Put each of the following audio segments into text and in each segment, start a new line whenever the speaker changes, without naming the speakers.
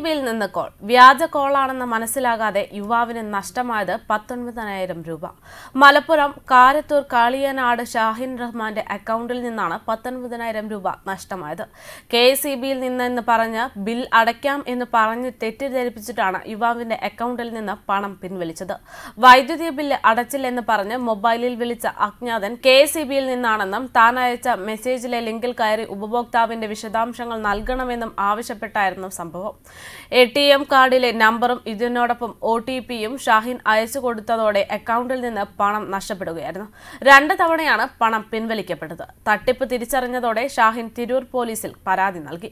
ഡിടിബിയിൽ നിന്ന് കോൾ വ്യാജ കോളാണെന്ന് മനസ്സിലാകാതെ യുവാവിന് നഷ്ടമായത് പത്തൊൻപതിനായിരം രൂപ മലപ്പുറം കാരത്തൂർ കാളിയനാട് ഷാഹിൻ റഹ്മാന്റെ അക്കൗണ്ടിൽ നിന്നാണ് പത്തൊൻപതിനായിരം രൂപ നഷ്ടമായത് കെ നിന്നെന്ന് പറഞ്ഞ് ബിൽ അടയ്ക്കാം എന്ന് പറഞ്ഞ് തെറ്റിദ്ധരിപ്പിച്ചിട്ടാണ് യുവാവിന്റെ അക്കൗണ്ടിൽ നിന്ന് പണം പിൻവലിച്ചത് വൈദ്യുതി ബില്ല് അടച്ചില്ലെന്ന് പറഞ്ഞ് മൊബൈലിൽ വിളിച്ച അജ്ഞാതൻ കെ നിന്നാണെന്നും താൻ അയച്ച മെസ്സേജിലെ ലിങ്കിൽ കയറി ഉപഭോക്താവിന്റെ വിശദാംശങ്ങൾ നൽകണമെന്നും ആവശ്യപ്പെട്ടായിരുന്നു സംഭവം എ ടി എം കാർഡിലെ നമ്പറും ഇതിനോടൊപ്പം ഒ ടി പിയും ഷാഹിൻ അയച്ചു കൊടുത്തതോടെ അക്കൗണ്ടിൽ നിന്ന് പണം നഷ്ടപ്പെടുകയായിരുന്നു രണ്ട് തവണയാണ് പണം പിൻവലിക്കപ്പെട്ടത് തട്ടിപ്പ് തിരിച്ചറിഞ്ഞതോടെ ഷാഹിൻ തിരൂർ പോലീസിൽ പരാതി നൽകി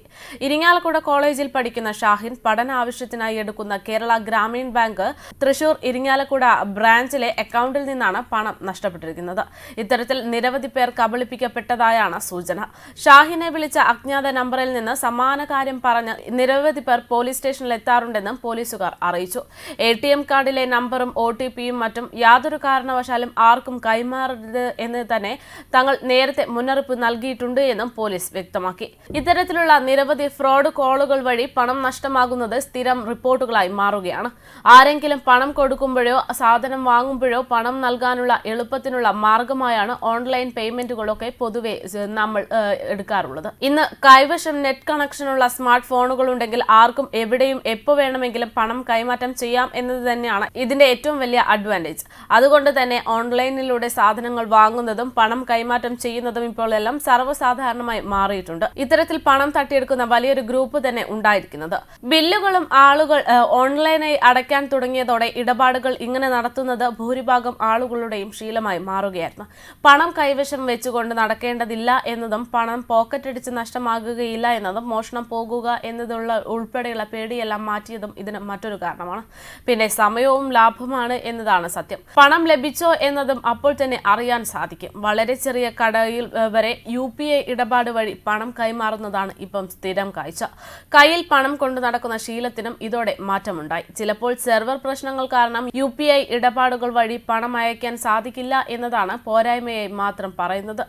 ഇരിങ്ങാലക്കുട കോളേജിൽ പഠിക്കുന്ന ഷാഹിൻ പഠന ആവശ്യത്തിനായി എടുക്കുന്ന കേരള ഗ്രാമീൺ ബാങ്ക് തൃശൂർ ഇരിങ്ങാലക്കുട ബ്രാഞ്ചിലെ അക്കൗണ്ടിൽ നിന്നാണ് പണം നഷ്ടപ്പെട്ടിരിക്കുന്നത് ഇത്തരത്തിൽ നിരവധി പേർ കബളിപ്പിക്കപ്പെട്ടതായാണ് സൂചന ഷാഹിനെ വിളിച്ച അജ്ഞാത നമ്പറിൽ നിന്ന് സമാന കാര്യം പറഞ്ഞ് നിരവധി പേർ പോലീസ് പോലീസ് സ്റ്റേഷനിൽ എത്താറുണ്ടെന്നും പോലീസുകാർ അറിയിച്ചു എ ടി എം കാർഡിലെ നമ്പറും ഒ ടി പിയും മറ്റും യാതൊരു കാരണവശാലും ആർക്കും കൈമാറരുത് എന്ന് തന്നെ തങ്ങൾ നേരത്തെ മുന്നറിയിപ്പ് നൽകിയിട്ടുണ്ട് എന്നും പോലീസ് വ്യക്തമാക്കി ഇത്തരത്തിലുള്ള നിരവധി ഫ്രോഡ് കോളുകൾ വഴി പണം നഷ്ടമാകുന്നത് സ്ഥിരം റിപ്പോർട്ടുകളായി മാറുകയാണ് ആരെങ്കിലും പണം കൊടുക്കുമ്പോഴോ സാധനം വാങ്ങുമ്പോഴോ പണം നൽകാനുള്ള എളുപ്പത്തിനുള്ള മാർഗമായാണ് ഓൺലൈൻ പേയ്മെന്റുകളൊക്കെ പൊതുവെ നമ്മൾ എടുക്കാറുള്ളത് ഇന്ന് കൈവശം നെറ്റ് കണക്ഷനുള്ള സ്മാർട്ട് ഫോണുകൾ ഉണ്ടെങ്കിൽ ആർക്കും എവിടെയും എപ്പോൾ വേണമെങ്കിലും പണം കൈമാറ്റം ചെയ്യാം എന്നത് തന്നെയാണ് ഇതിന്റെ ഏറ്റവും വലിയ അഡ്വാൻറ്റേജ് അതുകൊണ്ട് തന്നെ ഓൺലൈനിലൂടെ സാധനങ്ങൾ വാങ്ങുന്നതും പണം കൈമാറ്റം ചെയ്യുന്നതും ഇപ്പോൾ എല്ലാം സർവ്വസാധാരണമായി മാറിയിട്ടുണ്ട് ഇത്തരത്തിൽ പണം തട്ടിയെടുക്കുന്ന വലിയൊരു ഗ്രൂപ്പ് തന്നെ ഉണ്ടായിരിക്കുന്നത് ബില്ലുകളും ആളുകൾ ഓൺലൈനായി അടയ്ക്കാൻ തുടങ്ങിയതോടെ ഇടപാടുകൾ ഇങ്ങനെ നടത്തുന്നത് ഭൂരിഭാഗം ആളുകളുടെയും ശീലമായി മാറുകയായിരുന്നു പണം കൈവശം വെച്ചുകൊണ്ട് നടക്കേണ്ടതില്ല എന്നതും പണം പോക്കറ്റടിച്ച് നഷ്ടമാകുകയില്ല എന്നതും മോഷണം പോകുക എന്നതുള്ള ഉൾപ്പെടെയുള്ള പേടിയെല്ലാം മാറ്റിയതും ഇതിന് മറ്റൊരു കാരണമാണ് പിന്നെ സമയവും ലാഭമാണ് എന്നതാണ് സത്യം പണം ലഭിച്ചോ എന്നതും അപ്പോൾ തന്നെ അറിയാൻ സാധിക്കും വളരെ ചെറിയ കടയിൽ വരെ യു പി ഐ ഇടപാട് വഴി പണം കൈമാറുന്നതാണ് ഇപ്പം സ്ഥിരം കാഴ്ച കയ്യിൽ പണം കൊണ്ടു നടക്കുന്ന ശീലത്തിനും ഇതോടെ മാറ്റമുണ്ടായി ചിലപ്പോൾ സെർവർ പ്രശ്നങ്ങൾ കാരണം യു പി ഐ ഇടപാടുകൾ വഴി പണം അയക്കാൻ സാധിക്കില്ല എന്നതാണ് പോരായ്മയായി മാത്രം പറയുന്നത്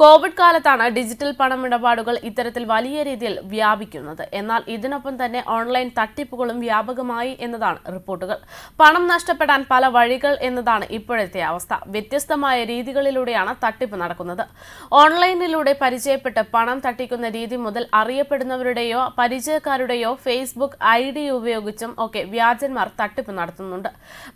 കോവിഡ് കാലത്താണ് ഡിജിറ്റൽ പണം ഇടപാടുകൾ ഇത്തരത്തിൽ വലിയ രീതിയിൽ വ്യാപിക്കുന്നത് എന്നാൽ ഇതിനൊപ്പം തന്നെ ഓൺലൈൻ തട്ടിപ്പുകളും വ്യാപകമായി എന്നതാണ് റിപ്പോർട്ടുകൾ പണം നഷ്ടപ്പെടാൻ പല വഴികൾ എന്നതാണ് ഇപ്പോഴത്തെ അവസ്ഥ വ്യത്യസ്തമായ രീതികളിലൂടെയാണ് തട്ടിപ്പ് നടക്കുന്നത് ഓൺലൈനിലൂടെ പരിചയപ്പെട്ട് പണം തട്ടിക്കുന്ന രീതി മുതൽ അറിയപ്പെടുന്നവരുടെയോ പരിചയക്കാരുടെയോ ഫേസ്ബുക്ക് ഐ ഡി ഉപയോഗിച്ചും ഒക്കെ വ്യാജന്മാർ തട്ടിപ്പ് നടത്തുന്നുണ്ട്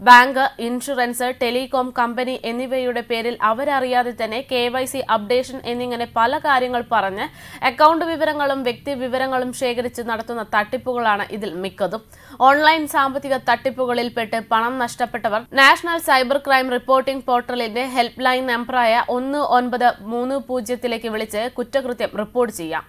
ബാങ്ക് ഇൻഷുറൻസ് ടെലികോം കമ്പനി എന്നിവയുടെ പേരിൽ അവരറിയാതെ തന്നെ കെ വൈ സി അപ്ഡേഷൻ എന്നിങ്ങനെ പല കാര്യങ്ങൾ പറഞ്ഞ് അക്കൗണ്ട് വിവരങ്ങളും വ്യക്തി വിവരങ്ങളും ശേഖരിച്ച് നടത്തുന്ന തട്ടിപ്പുകൾ കേസുകളാണ് ഇതിൽ മിക്കതും ഓൺലൈൻ സാമ്പത്തിക തട്ടിപ്പുകളിൽപ്പെട്ട് പണം നഷ്ടപ്പെട്ടവർ നാഷണൽ സൈബർ ക്രൈം റിപ്പോർട്ടിംഗ് പോർട്ടലിന്റെ ഹെൽപ്പ് ലൈൻ നമ്പറായ ഒന്ന് ഒൻപത് മൂന്ന് പൂജ്യത്തിലേക്ക് വിളിച്ച് കുറ്റകൃത്യം റിപ്പോർട്ട് ചെയ്യാം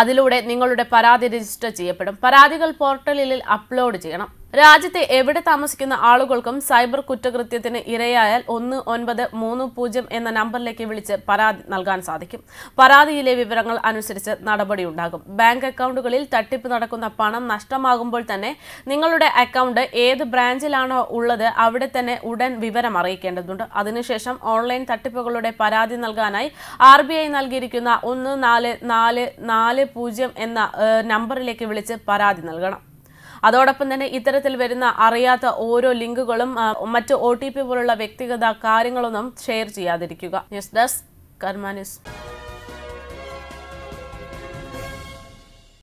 അതിലൂടെ നിങ്ങളുടെ പരാതി രജിസ്റ്റർ ചെയ്യപ്പെടും പരാതികൾ പോർട്ടലിൽ അപ്ലോഡ് ചെയ്യണം രാജ്യത്തെ എവിടെ താമസിക്കുന്ന ആളുകൾക്കും സൈബർ കുറ്റകൃത്യത്തിന് ഇരയായാൽ ഒന്ന് ഒൻപത് മൂന്ന് പൂജ്യം എന്ന നമ്പറിലേക്ക് വിളിച്ച് പരാതി നൽകാൻ സാധിക്കും പരാതിയിലെ വിവരങ്ങൾ അനുസരിച്ച് നടപടിയുണ്ടാകും ബാങ്ക് അക്കൗണ്ടുകളിൽ തട്ടിപ്പ് നടക്കുന്ന പണം നഷ്ടമാകുമ്പോൾ തന്നെ നിങ്ങളുടെ അക്കൗണ്ട് ഏത് ബ്രാഞ്ചിലാണോ ഉള്ളത് അവിടെ തന്നെ ഉടൻ വിവരം അറിയിക്കേണ്ടതുണ്ട് അതിനുശേഷം ഓൺലൈൻ തട്ടിപ്പുകളുടെ പരാതി നൽകാനായി ആർ ബി ഐ നൽകിയിരിക്കുന്ന ഒന്ന് നാല് നാല് നാല് പൂജ്യം എന്ന നമ്പറിലേക്ക് വിളിച്ച് പരാതി നൽകണം അതോടൊപ്പം തന്നെ ഇത്തരത്തിൽ വരുന്ന അറിയാത്ത ഓരോ ലിങ്കുകളും മറ്റ് ഒ പോലുള്ള വ്യക്തിഗത കാര്യങ്ങളൊന്നും ഷെയർ ചെയ്യാതിരിക്കുക ന്യൂസ് ഡെസ്ക് കർമാ